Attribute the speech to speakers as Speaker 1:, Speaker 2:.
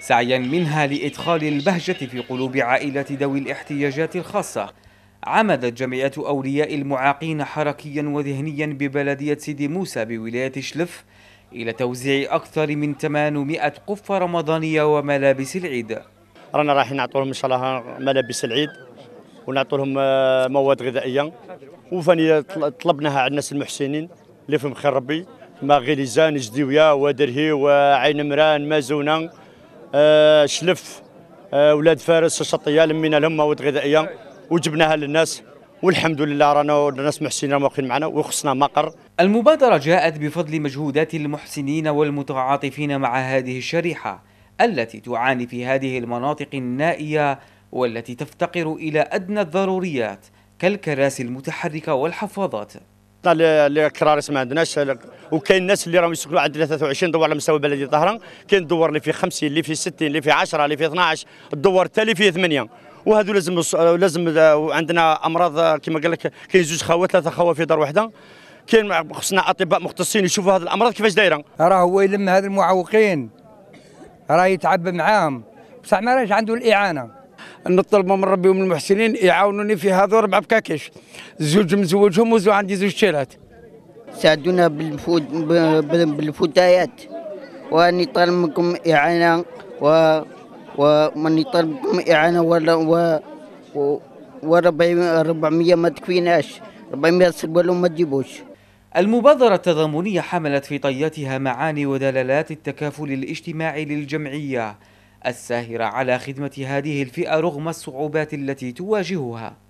Speaker 1: سعيا منها لإدخال البهجة في قلوب عائلة ذوي الاحتياجات الخاصة عمدت جمعية أولياء المعاقين حركيا وذهنيا ببلدية سيدي موسى بولاية شلف إلى توزيع أكثر من 800 قفة رمضانية وملابس العيد رانا رايحين نعطوا لهم إن شاء الله ملابس العيد
Speaker 2: ونعطوا لهم آه، مواد غذائية وفانية طلبناها على الناس المحسنين اللي فيهم خير ربي ما غليزان جديويا ودرهي وعين مران مازونه آه شلف آه ولاد فارس الشطيه لمينا لهم مواد غذائيه وجبناها للناس والحمد لله رانا الناس محسنين واقفين معنا وخصنا
Speaker 1: مقر المبادره جاءت بفضل مجهودات المحسنين والمتعاطفين مع هذه الشريحه التي تعاني في هذه المناطق النائيه والتي تفتقر الى ادنى الضروريات كالكراسي المتحركه والحفاضات
Speaker 2: الكرار ما عندناش وكاين الناس اللي راهم يسكنوا عند 23 دور على مستوى بلدي طهران كاين الدور اللي فيه 50 اللي فيه 60 اللي فيه 10 اللي فيه 12 الدور التالي اللي فيه 8 وهذو لازم لازم آه، عندنا امراض آه، كما قال لك كاين زوج خوات ثلاثه خوات في دار واحده
Speaker 3: كاين خصنا اطباء مختصين يشوفوا هذه الامراض كيفاش دايره راه هو يلم هذ المعوقين راه يتعب معاهم بصح ما راهش عنده الاعانه نطلبوا من ربي ومن
Speaker 4: المحسنين يعاونوني في هذو ربع بكاكيش زوج مزوجهم وزو عندي زوج شيلات ساعدونا بالفتيات واني طالب منكم اعانه و وماني طالب منكم اعانه ولا و, و... 400 ما تكفيناش 400 سربلو ما تجيبوش
Speaker 1: المبادرة التضامنية حملت في طياتها معاني ودلالات التكافل الاجتماعي للجمعية الساهرة على خدمة هذه الفئة رغم الصعوبات التي تواجهها